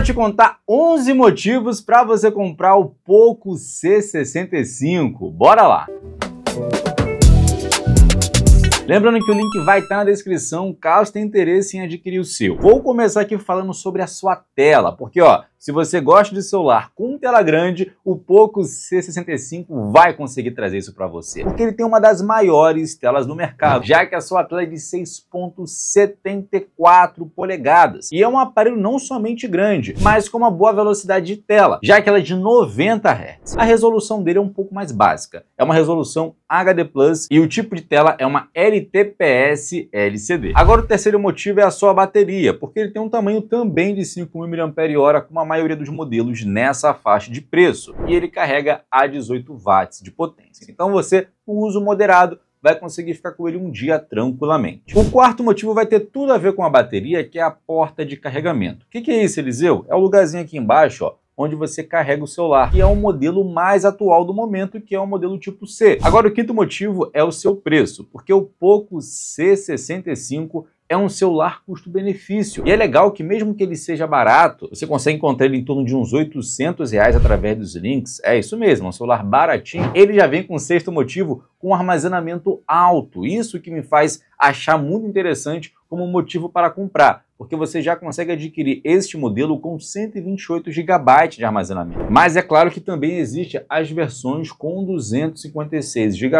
quero te contar 11 motivos para você comprar o Poco C65. Bora lá! Lembrando que o link vai estar tá na descrição caso tenha interesse em adquirir o seu. Vou começar aqui falando sobre a sua tela, porque ó, se você gosta de celular com tela grande, o Poco C65 vai conseguir trazer isso para você, porque ele tem uma das maiores telas do mercado, já que a sua tela é de 6.74 polegadas. E é um aparelho não somente grande, mas com uma boa velocidade de tela, já que ela é de 90 Hz. A resolução dele é um pouco mais básica, é uma resolução HD+, e o tipo de tela é uma LTPS LCD. Agora o terceiro motivo é a sua bateria, porque ele tem um tamanho também de 5.000 mAh com uma maioria dos modelos nessa faixa de preço e ele carrega a 18 watts de potência. Então você, com uso moderado, vai conseguir ficar com ele um dia tranquilamente. O quarto motivo vai ter tudo a ver com a bateria, que é a porta de carregamento. O que, que, é isso, Eliseu? É o lugarzinho aqui embaixo, ó, onde você carrega o celular, que é o modelo mais atual do momento, que é o modelo tipo C. Agora, o quinto motivo é o seu preço, porque o Poco C65 é um celular custo-benefício. E é legal que mesmo que ele seja barato, você consegue encontrar ele em torno de uns 800 reais através dos links. É isso mesmo, um celular baratinho. Ele já vem com o sexto motivo, com armazenamento alto. Isso que me faz achar muito interessante como motivo para comprar porque você já consegue adquirir este modelo com 128 GB de armazenamento. Mas é claro que também existem as versões com 256 GB.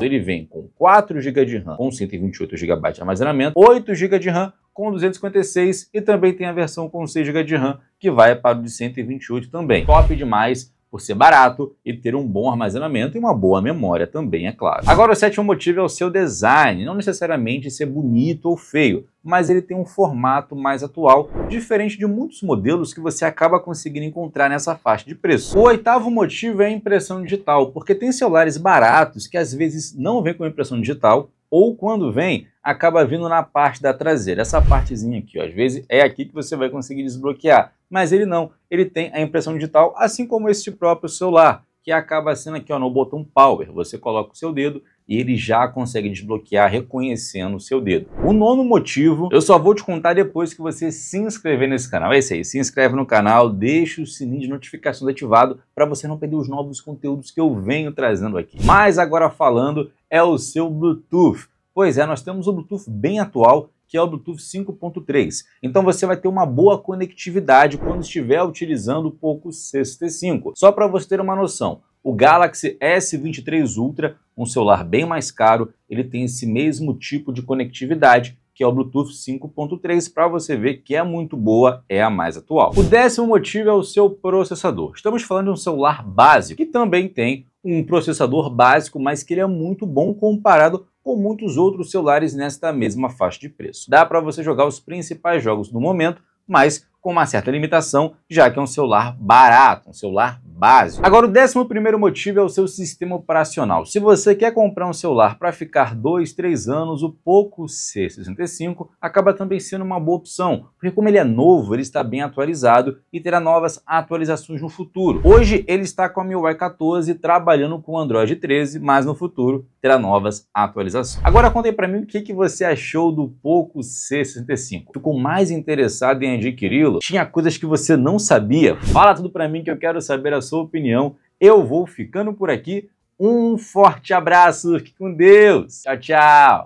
Ele vem com 4 GB de RAM com 128 GB de armazenamento, 8 GB de RAM com 256 e também tem a versão com 6 GB de RAM que vai para o de 128 também. Top demais! por ser barato e ter um bom armazenamento e uma boa memória também, é claro. Agora o sétimo motivo é o seu design, não necessariamente ser bonito ou feio, mas ele tem um formato mais atual, diferente de muitos modelos que você acaba conseguindo encontrar nessa faixa de preço. O oitavo motivo é a impressão digital, porque tem celulares baratos que às vezes não vêm com impressão digital ou quando vem, acaba vindo na parte da traseira. Essa partezinha aqui, ó, às vezes é aqui que você vai conseguir desbloquear, mas ele não, ele tem a impressão digital, assim como esse próprio celular, que acaba sendo aqui ó, no botão power. Você coloca o seu dedo e ele já consegue desbloquear reconhecendo o seu dedo. O nono motivo, eu só vou te contar depois que você se inscrever nesse canal. É isso aí, se inscreve no canal, deixa o sininho de notificações ativado para você não perder os novos conteúdos que eu venho trazendo aqui. Mas agora falando é o seu Bluetooth. Pois é, nós temos o Bluetooth bem atual que é o Bluetooth 5.3. Então você vai ter uma boa conectividade quando estiver utilizando o Poco 6 5 Só para você ter uma noção, o Galaxy S23 Ultra, um celular bem mais caro, ele tem esse mesmo tipo de conectividade, que é o Bluetooth 5.3, para você ver que é muito boa, é a mais atual. O décimo motivo é o seu processador. Estamos falando de um celular básico, que também tem um processador básico, mas que ele é muito bom comparado com muitos outros celulares nesta mesma faixa de preço. Dá para você jogar os principais jogos no momento, mas com uma certa limitação, já que é um celular barato, um celular básico. Agora, o décimo primeiro motivo é o seu sistema operacional. Se você quer comprar um celular para ficar 2, 3 anos, o Poco C65 acaba também sendo uma boa opção, porque como ele é novo, ele está bem atualizado e terá novas atualizações no futuro. Hoje ele está com a MIUI 14 trabalhando com o Android 13, mas no futuro terá novas atualizações. Agora contem para mim o que, que você achou do Poco C65. Ficou mais interessado em adquiri-lo? Tinha coisas que você não sabia? Fala tudo para mim que eu quero saber a sua opinião. Eu vou ficando por aqui. Um forte abraço, fique com Deus. Tchau, tchau.